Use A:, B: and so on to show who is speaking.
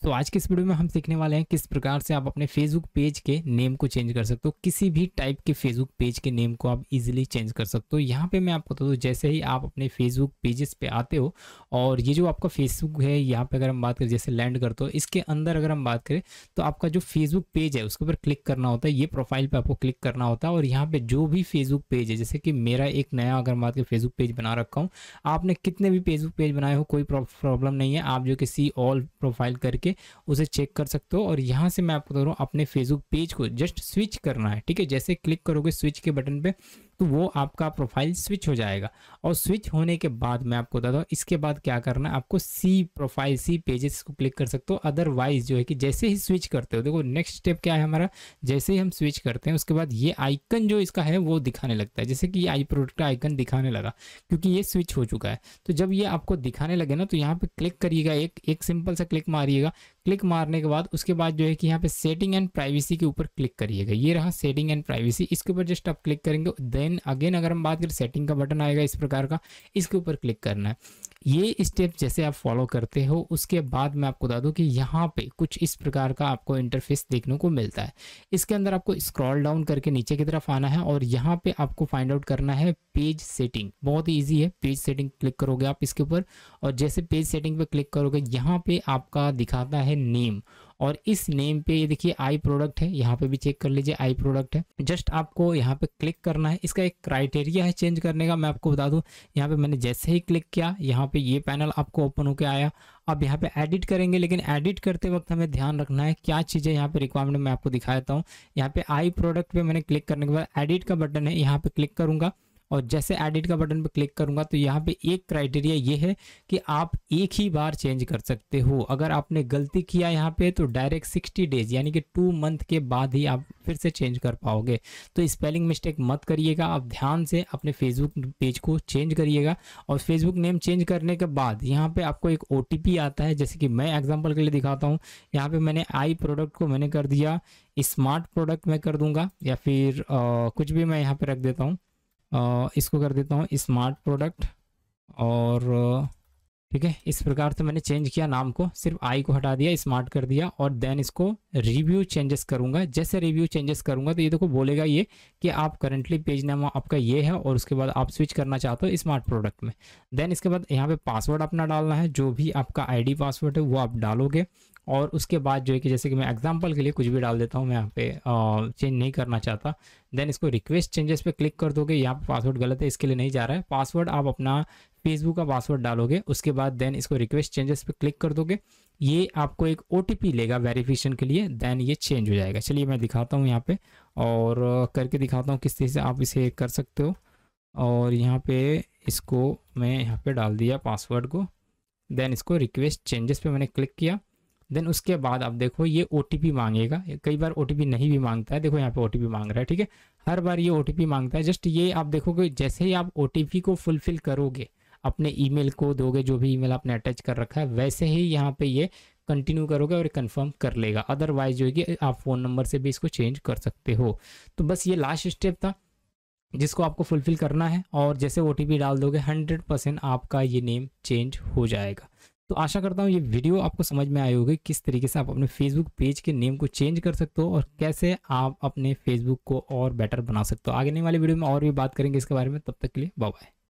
A: सो तो so, आज के इस वीडियो में हम सीखने वाले हैं किस प्रकार से आप अपने फेसबुक पेज के नेम को चेंज कर सकते हो किसी भी टाइप के फेसबुक पेज के नेम को आप इजीली चेंज कर सकते हो यहाँ पे मैं आपको बता दूँ जैसे ही आप अपने फेसबुक पेजेस पे आते हो और ये जो आपका फेसबुक है यहाँ पे अगर हम बात करें जैसे लैंड करते हो इसके अंदर अगर हम बात करें तो आपका जो फेसबुक पेज है उसके ऊपर क्लिक करना होता है ये प्रोफाइल पर आपको क्लिक करना होता है और यहाँ पर जो भी फेसबुक पेज है जैसे कि मेरा एक नया अगर बात करें फेसबुक पेज बना रखा हूँ आपने कितने भी फेसबुक पेज बनाए हो कोई प्रॉब्लम नहीं है आप जो किसी ऑल प्रोफाइल करके करके उसे चेक कर सकते हो और यहाँ से मैं आपको बता रहा हूँ अपने फेसबुक पेज को जस्ट स्विच करना है ठीक है जैसे क्लिक करोगे स्विच के बटन पर तो वो आपका प्रोफाइल स्विच हो जाएगा और स्विच होने के बाद मैं आपको बताता हूँ इसके बाद क्या करना है आपको सी प्रोफाइल सी पेजेस को क्लिक कर सकते हो अदरवाइज जो है कि जैसे ही स्विच करते हो देखो नेक्स्ट स्टेप क्या है हमारा जैसे ही हम स्विच करते हैं उसके बाद ये आइकन जो इसका है वो दिखाने लगता है जैसे कि ये आई प्रोडक्ट का आइकन दिखाने लगा क्योंकि ये स्विच हो चुका है तो जब ये आपको दिखाने लगे ना तो यहाँ पर क्लिक करिएगा एक एक सिंपल सा क्लिक मारिएगा क्लिक मारने के बाद उसके बाद जो है कि यहाँ पे सेटिंग एंड प्राइवेसी के ऊपर क्लिक करिएगा ये रहा सेटिंग एंड प्राइवेसी इसके ऊपर जस्ट आप क्लिक करेंगे देन अगेन अगर हम बात करें सेटिंग का बटन आएगा इस प्रकार का इसके ऊपर क्लिक करना है ये स्टेप जैसे आप फॉलो करते हो उसके बाद मैं आपको बता दूं कि यहाँ पे कुछ इस प्रकार का आपको इंटरफेस देखने को मिलता है इसके अंदर आपको स्क्रॉल डाउन करके नीचे की तरफ आना है और यहाँ पे आपको फाइंड आउट करना है पेज सेटिंग बहुत इजी ईजी है पेज सेटिंग क्लिक करोगे आप इसके ऊपर और जैसे पेज सेटिंग पे क्लिक करोगे यहाँ पे आपका दिखाता है नेम और इस नेम पे ये देखिए आई प्रोडक्ट है यहाँ पे भी चेक कर लीजिए आई प्रोडक्ट है जस्ट आपको यहाँ पे क्लिक करना है इसका एक क्राइटेरिया है चेंज करने का मैं आपको बता दूँ यहाँ पे मैंने जैसे ही क्लिक किया यहाँ पे ये पैनल आपको ओपन होके आया अब यहाँ पे एडिट करेंगे लेकिन एडिट करते वक्त हमें ध्यान रखना है क्या चीज़ें यहाँ पे रिक्वायरमेंट मैं आपको दिखा देता हूँ यहाँ पे आई प्रोडक्ट पे मैंने क्लिक करने के बाद एडिट का बटन है यहाँ पे क्लिक करूँगा और जैसे एडिट का बटन पर क्लिक करूँगा तो यहाँ पे एक क्राइटेरिया ये है कि आप एक ही बार चेंज कर सकते हो अगर आपने गलती किया यहाँ पे तो डायरेक्ट सिक्सटी डेज यानी कि टू मंथ के बाद ही आप फिर से चेंज कर पाओगे तो स्पेलिंग मिस्टेक मत करिएगा आप ध्यान से अपने फेसबुक पेज को चेंज करिएगा और फेसबुक नेम चेंज करने के बाद यहाँ पे आपको एक ओ आता है जैसे कि मैं एग्जाम्पल के लिए दिखाता हूँ यहाँ पे मैंने आई प्रोडक्ट को मैंने कर दिया स्मार्ट प्रोडक्ट मैं कर दूंगा या फिर आ, कुछ भी मैं यहाँ पे रख देता हूँ इसको कर देता हूँ स्मार्ट प्रोडक्ट और ठीक है इस प्रकार से मैंने चेंज किया नाम को सिर्फ आई को हटा दिया स्मार्ट कर दिया और देन इसको रिव्यू चेंजेस करूंगा जैसे रिव्यू चेंजेस करूंगा तो ये देखो बोलेगा ये कि आप करंटली पेज नाम आपका ये है और उसके बाद आप स्विच करना चाहते हो स्मार्ट प्रोडक्ट में देन इसके बाद यहाँ पे पासवर्ड अपना डालना है जो भी आपका आई पासवर्ड है वो आप डालोगे और उसके बाद जो है कि जैसे कि मैं एग्जाम्पल के लिए कुछ भी डाल देता हूँ मैं यहाँ पे चेंज नहीं करना चाहता देन इसको रिक्वेस्ट चेंजेस पे क्लिक कर दोगे यहाँ पे पासवर्ड गलत है इसके लिए नहीं जा रहा है पासवर्ड आप अपना फेसबुक का पासवर्ड डालोगे उसके बाद देन इसको रिक्वेस्ट चेंजेस पे क्लिक कर दोगे ये आपको एक ओ लेगा वेरिफिकेशन के लिए देन ये चेंज हो जाएगा चलिए मैं दिखाता हूँ यहाँ पे और करके दिखाता हूँ किस तरह से आप इसे कर सकते हो और यहाँ पे इसको मैं यहाँ पे डाल दिया पासवर्ड को देन इसको रिक्वेस्ट चेंजेस पे मैंने क्लिक किया देन उसके बाद आप देखो ये ओ मांगेगा कई बार ओ नहीं भी मांगता है देखो यहाँ पे ओ मांग रहा है ठीक है हर बार ये ओ मांगता है जस्ट ये आप देखोगे जैसे ही आप ओ को फुलफिल करोगे अपने ईमेल को दोगे जो भी ईमेल आपने अटैच कर रखा है वैसे ही यहाँ पे ये कंटिन्यू करोगे और कंफर्म कर लेगा अदरवाइज जो है कि आप फ़ोन नंबर से भी इसको चेंज कर सकते हो तो बस ये लास्ट स्टेप था जिसको आपको फुलफिल करना है और जैसे ओ डाल दोगे हंड्रेड परसेंट आपका ये नेम चेंज हो जाएगा तो आशा करता हूँ ये वीडियो आपको समझ में आई होगी किस तरीके से आप अपने फेसबुक पेज के नेम को चेंज कर सकते हो और कैसे आप अपने फेसबुक को और बेटर बना सकते हो आगे नहीं वाले वीडियो में और भी बात करेंगे इसके बारे में तब तक के लिए बाय